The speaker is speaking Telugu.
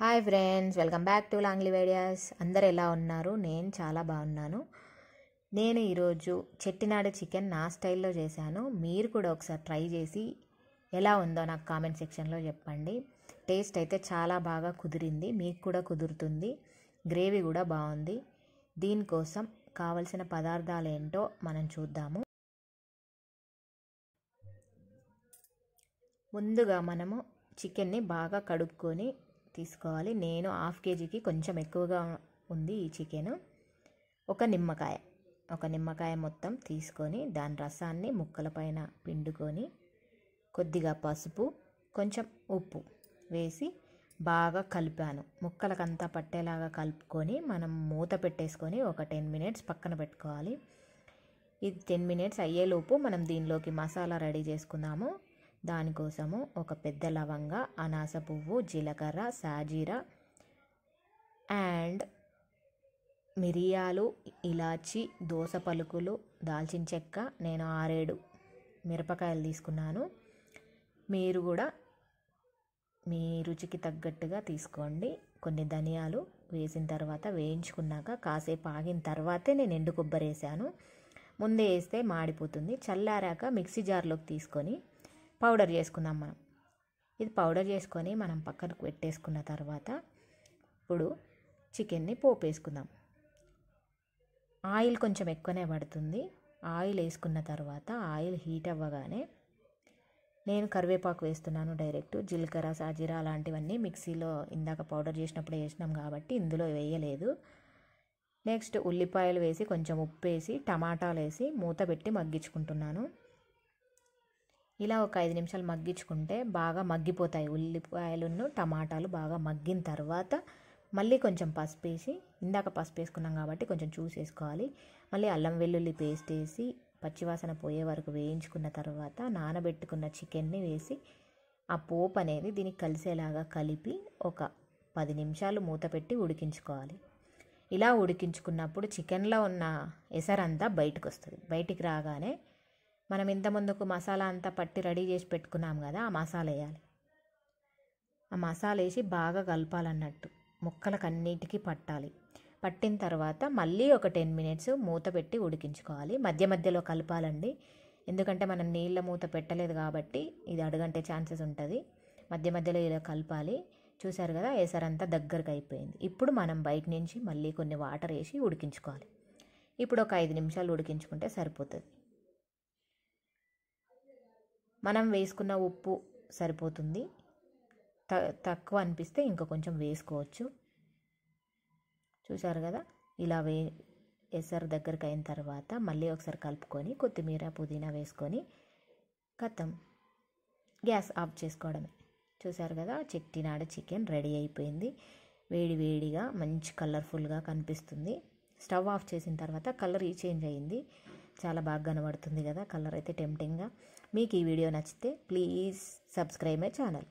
hi friends welcome back to Longly Ideas అందరు ఎలా ఉన్నారు నేను చాలా బాగున్నాను నేను ఈరోజు చెట్టినాడు చికెన్ నా స్టైల్లో చేశాను మీరు కూడా ఒకసారి ట్రై చేసి ఎలా ఉందో నాకు కామెంట్ సెక్షన్లో చెప్పండి టేస్ట్ అయితే చాలా బాగా కుదిరింది మీకు కూడా కుదురుతుంది గ్రేవీ కూడా బాగుంది దీనికోసం కావలసిన పదార్థాలు ఏంటో మనం చూద్దాము ముందుగా మనము చికెన్ని బాగా కడుక్కొని తీసుకోవాలి నేను హాఫ్ కేజీకి కొంచెం ఎక్కువగా ఉంది ఈ చికెన్ ఒక నిమ్మకాయ ఒక నిమ్మకాయ మొత్తం తీసుకొని దాని రసాన్ని ముక్కల పైన పిండుకొని కొద్దిగా పసుపు కొంచెం ఉప్పు వేసి బాగా కలిపాను ముక్కలకంతా పట్టేలాగా కలుపుకొని మనం మూత పెట్టేసుకొని ఒక టెన్ మినిట్స్ పక్కన పెట్టుకోవాలి ఇది టెన్ మినిట్స్ అయ్యేలోపు మనం దీనిలోకి మసాలా రెడీ చేసుకుందాము దానికోసము ఒక పెద్ద లవంగ అనాస పువ్వు జీలకర్ర సాజీర అండ్ మిరియాలు ఇలాచి దోస పలుకులు దాల్చిన చెక్క నేను ఆరేడు మిరపకాయలు తీసుకున్నాను మీరు కూడా మీ రుచికి తగ్గట్టుగా తీసుకోండి కొన్ని ధనియాలు వేసిన తర్వాత వేయించుకున్నాక కాసేపు ఆగిన తర్వాతే నేను ఎండు కొబ్బరి వేసాను ముందే వేస్తే మాడిపోతుంది చల్లారాక మిక్సీ జార్లోకి తీసుకొని పౌడర్ చేసుకుందాం మనం ఇది పౌడర్ చేసుకొని మనం పక్కనకు పెట్టేసుకున్న తర్వాత ఇప్పుడు చికెన్ని పోపు వేసుకుందాం ఆయిల్ కొంచెం ఎక్కువనే పడుతుంది ఆయిల్ వేసుకున్న తర్వాత ఆయిల్ హీట్ అవ్వగానే నేను కరివేపాకు వేస్తున్నాను డైరెక్ట్ జీలకర్ర సాజీరా అలాంటివన్నీ మిక్సీలో ఇందాక పౌడర్ చేసినప్పుడు వేసినాం కాబట్టి ఇందులో వేయలేదు నెక్స్ట్ ఉల్లిపాయలు వేసి కొంచెం ఉప్పు వేసి టమాటాలు వేసి మూత పెట్టి మగ్గించుకుంటున్నాను ఇలా ఒక ఐదు నిమిషాలు మగ్గించుకుంటే బాగా మగ్గిపోతాయి ఉల్లిపాయలును టమాటాలు బాగా మగ్గిన తర్వాత మళ్ళీ కొంచెం పసుపు వేసి ఇందాక పసుపు వేసుకున్నాం కాబట్టి కొంచెం చూసి వేసుకోవాలి మళ్ళీ అల్లం వెల్లుల్లి పేస్ట్ వేసి పచ్చివాసన పోయే వరకు వేయించుకున్న తర్వాత నానబెట్టుకున్న చికెన్ని వేసి ఆ పోపు అనేది దీనికి కలిసేలాగా కలిపి ఒక పది నిమిషాలు మూత పెట్టి ఉడికించుకోవాలి ఇలా ఉడికించుకున్నప్పుడు చికెన్లో ఉన్న ఎసరంతా బయటకు వస్తుంది బయటికి రాగానే మనం ఇంత ముందుకు మసాలా అంతా పట్టి రెడీ చేసి పెట్టుకున్నాం కదా ఆ మసాలా వేయాలి ఆ మసాలా వేసి బాగా కలపాలన్నట్టు ముక్కలకు అన్నిటికీ పట్టాలి పట్టిన తర్వాత మళ్ళీ ఒక టెన్ మినిట్స్ మూత పెట్టి ఉడికించుకోవాలి మధ్య మధ్యలో కలపాలండి ఎందుకంటే మనం నీళ్ళ మూత పెట్టలేదు కాబట్టి ఇది అడుగంటే ఛాన్సెస్ ఉంటుంది మధ్య మధ్యలో ఇలా కలపాలి చూశారు కదా ఏసరంతా దగ్గరకు అయిపోయింది ఇప్పుడు మనం బయట నుంచి మళ్ళీ కొన్ని వాటర్ వేసి ఉడికించుకోవాలి ఇప్పుడు ఒక ఐదు నిమిషాలు ఉడికించుకుంటే సరిపోతుంది మనం వేసుకున్న ఉప్పు సరిపోతుంది త తక్కువ అనిపిస్తే ఇంకా కొంచెం వేసుకోవచ్చు చూసారు కదా ఇలా వే ఎసరు దగ్గరికి అయిన తర్వాత మళ్ళీ ఒకసారి కలుపుకొని కొత్తిమీర పుదీనా వేసుకొని కథం గ్యాస్ ఆఫ్ చేసుకోవడమే చూసారు కదా చెట్టినాడ చికెన్ రెడీ అయిపోయింది వేడి వేడిగా మంచి కలర్ఫుల్గా కనిపిస్తుంది స్టవ్ ఆఫ్ చేసిన తర్వాత కలర్ చేంజ్ అయ్యింది చాలా బాగా కనబడుతుంది కదా కలర్ అయితే టెంప్టింగ్గా మీకు ఈ వీడియో నచ్చితే ప్లీజ్ సబ్స్క్రైబ్ మై ఛానల్